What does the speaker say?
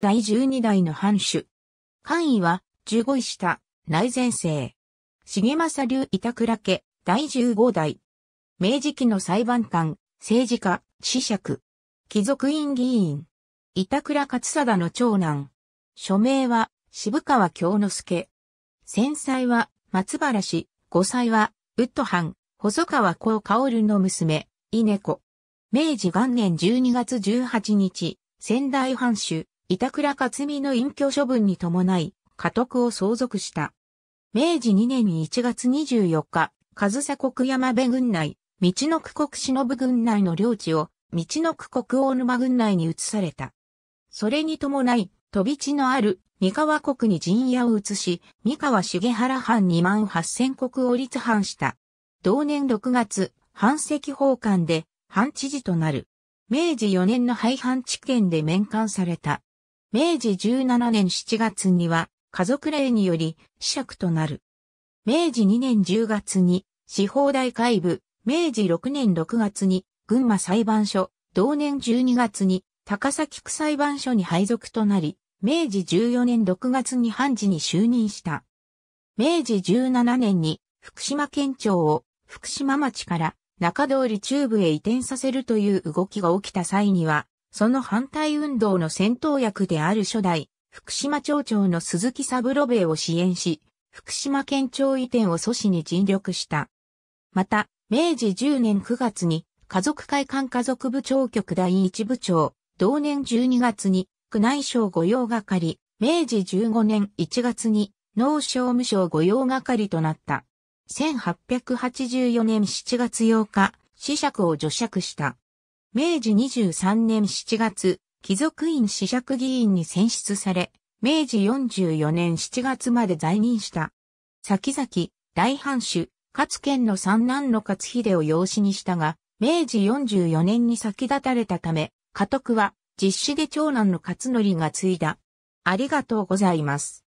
第十二代の藩主。官位は、十五位下、内前世。重政流板倉家、第十五代。明治期の裁判官、政治家、司爵。貴族院議員。板倉勝貞の長男。署名は、渋川京之助。戦災は、松原氏。五歳は、ウッド藩、細川孝薫の娘、稲子。明治元年12月18日、仙台藩主、板倉克美の隠居処分に伴い、家督を相続した。明治2年1月24日、上総国山部軍内、道の区国忍軍内の領地を、道の区国大沼軍内に移された。それに伴い、飛び地のある三河国に陣屋を移し、三河重原藩2万8000国を立藩した。同年6月、藩籍奉還で、藩知事となる。明治4年の廃藩置県で免官された。明治17年7月には家族令により子爵となる。明治2年10月に司法大会部、明治6年6月に群馬裁判所、同年12月に高崎区裁判所に配属となり、明治14年6月に判事に就任した。明治17年に福島県庁を福島町から中通り中部へ移転させるという動きが起きた際には、その反対運動の先頭役である初代、福島町長の鈴木三郎兵衛を支援し、福島県庁移転を阻止に尽力した。また、明治10年9月に、家族会館家族部長局第一部長、同年12月に、宮内省御用係、明治15年1月に、農商務省御用係となった。1884年7月8日、死釈を除釈した。明治23年7月、貴族院子爵議員に選出され、明治44年7月まで在任した。先々、大藩主、勝県の三男の勝秀を養子にしたが、明治44年に先立たれたため、家督は実施で長男の勝則が継いだ。ありがとうございます。